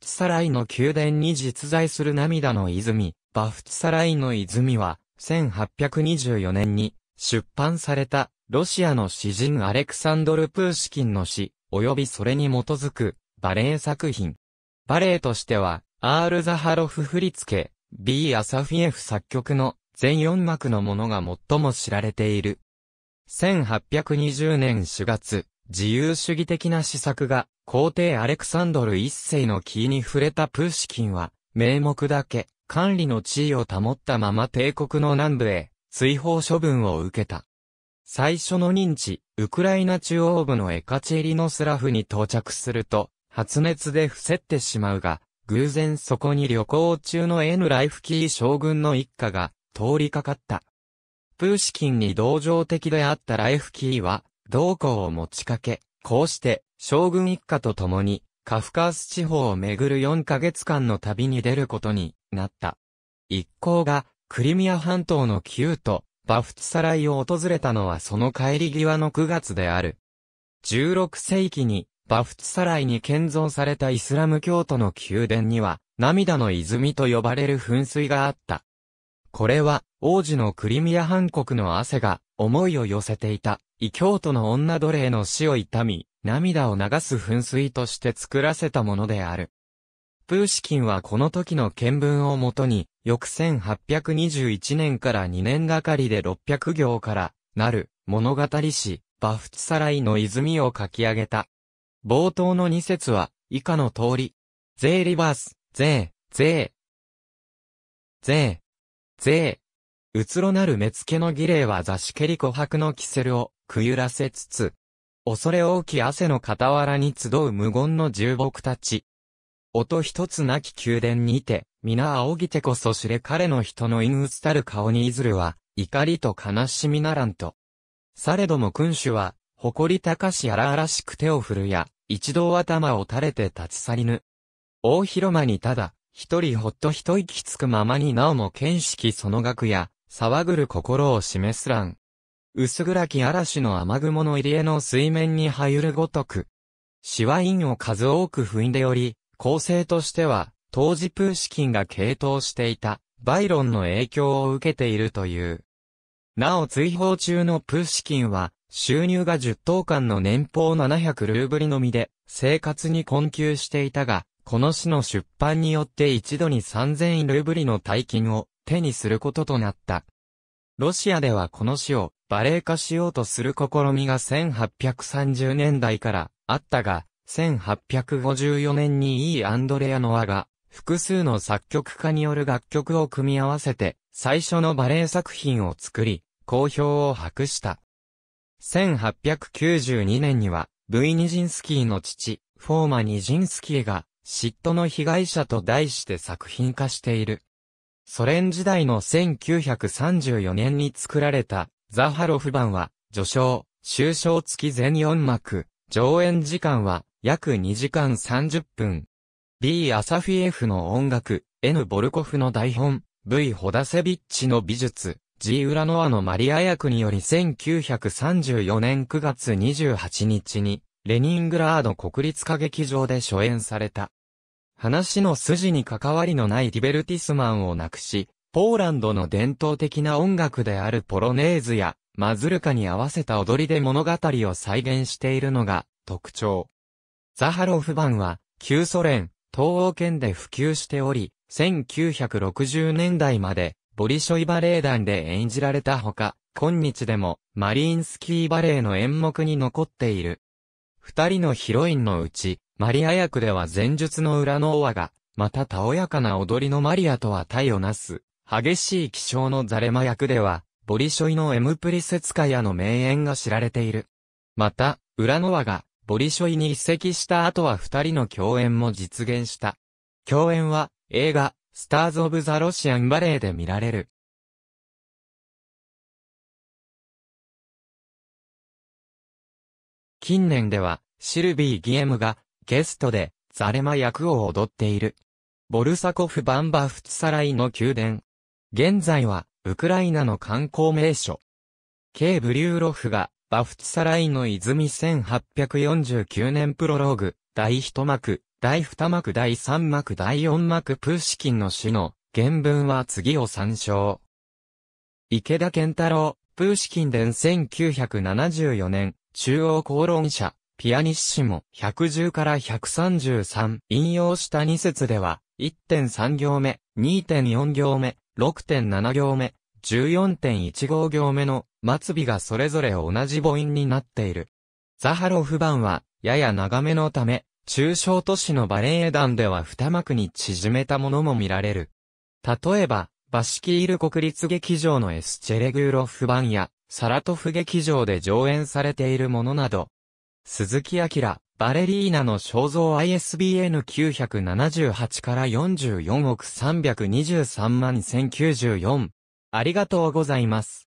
ツサライの宮殿に実在する涙の泉、バフツサライの泉は、1824年に出版されたロシアの詩人アレクサンドル・プーシキンの詩、及びそれに基づくバレエ作品。バレエとしては、アール・ザハロフ振付、B. アサフィエフ作曲の全4幕のものが最も知られている。1820年4月、自由主義的な施策が皇帝アレクサンドル一世のキーに触れたプーシキンは、名目だけ管理の地位を保ったまま帝国の南部へ追放処分を受けた。最初の認知、ウクライナ中央部のエカチェリノスラフに到着すると、発熱で伏せってしまうが、偶然そこに旅行中のエヌ・ライフキー将軍の一家が通りかかった。プーシキンに同情的であったライフキーは、同行を持ちかけ、こうして、将軍一家と共に、カフカース地方を巡る4ヶ月間の旅に出ることになった。一行が、クリミア半島の旧都、バフツサライを訪れたのはその帰り際の9月である。16世紀に、バフツサライに建造されたイスラム教徒の宮殿には、涙の泉と呼ばれる噴水があった。これは、王子のクリミア半国の汗が、思いを寄せていた、異教徒の女奴隷の死を痛み、涙を流す噴水として作らせたものである。プーシキンはこの時の見聞をもとに、翌1821年から2年がかりで600行からなる物語詩、バフツサライの泉を書き上げた。冒頭の2節は、以下の通り。税リバース、税、税。税、税。うつろなる目付の儀礼は座敷り琥珀のキセルをくゆらせつつ、恐れ多き汗の傍らに集う無言の重木たち。音一つなき宮殿にて、皆仰ぎてこそ知れ彼の人の陰鬱たる顔にいずるは、怒りと悲しみならんと。されども君主は、誇り高し荒々しく手を振るや、一度頭を垂れて立ち去りぬ。大広間にただ、一人ほっと一息つくままになおも見識その額や、騒ぐる心を示す欄。薄暗き嵐の雨雲の入り江の水面に入るごとく。シワインを数多く踏んでおり、構成としては、当時プーシキンが傾倒していた、バイロンの影響を受けているという。なお追放中のプーシキンは、収入が10等間の年俸700ルーブリのみで、生活に困窮していたが、この詩の出版によって一度に3000ルーブリの大金を手にすることとなった。ロシアではこの詩をバレエ化しようとする試みが1830年代からあったが、1854年に E. アンドレア・ノアが複数の作曲家による楽曲を組み合わせて最初のバレエ作品を作り、好評を博した。1892年には、V ニジンスキーの父、フォーマ・ニジンスキーが、嫉妬の被害者と題して作品化している。ソ連時代の1934年に作られた、ザハロフ版は、序章、終章付き全4幕、上演時間は、約2時間30分。B. アサフィエフの音楽、N. ボルコフの台本、V. ホダセビッチの美術、G. ウラノアのマリア役により1934年9月28日に、レニングラード国立歌劇場で初演された。話の筋に関わりのないディベルティスマンをなくし、ポーランドの伝統的な音楽であるポロネーズやマズルカに合わせた踊りで物語を再現しているのが特徴。ザハロフ版は旧ソ連、東欧圏で普及しており、1960年代までボリショイバレエ団で演じられたほか、今日でもマリーンスキーバレエの演目に残っている。二人のヒロインのうち、マリア役では前述の裏のオアが、またたおやかな踊りのマリアとは対をなす、激しい気象のザレマ役では、ボリショイのエムプリセツカヤの名演が知られている。また、裏のオアが、ボリショイに移籍した後は二人の共演も実現した。共演は、映画、スターズ・オブ・ザ・ロシアン・バレエで見られる。近年では、シルビー・ギエムが、ゲストで、ザレマ役を踊っている。ボルサコフ・バンバフツサライの宮殿。現在は、ウクライナの観光名所。ケーブリューロフが、バフツサライの泉1849年プロローグ、第一幕、第二幕第三幕第四幕プーシキンの詩の原文は次を参照。池田健太郎、プーシキン伝1974年、中央公論者、ピアニッシモ110から133引用した2節では、1.3行目、2.4行目、6.7行目、14.15行目の末尾がそれぞれ同じ母音になっている。ザハロフ版は、やや長めのため、中小都市のバレエ団では二幕に縮めたものも見られる。例えば、バシキール国立劇場のエスチェレグーロフ版や、サラトフ劇場で上演されているものなど、鈴木明、バレリーナの肖像 ISBN 978から44億323万1094。ありがとうございます。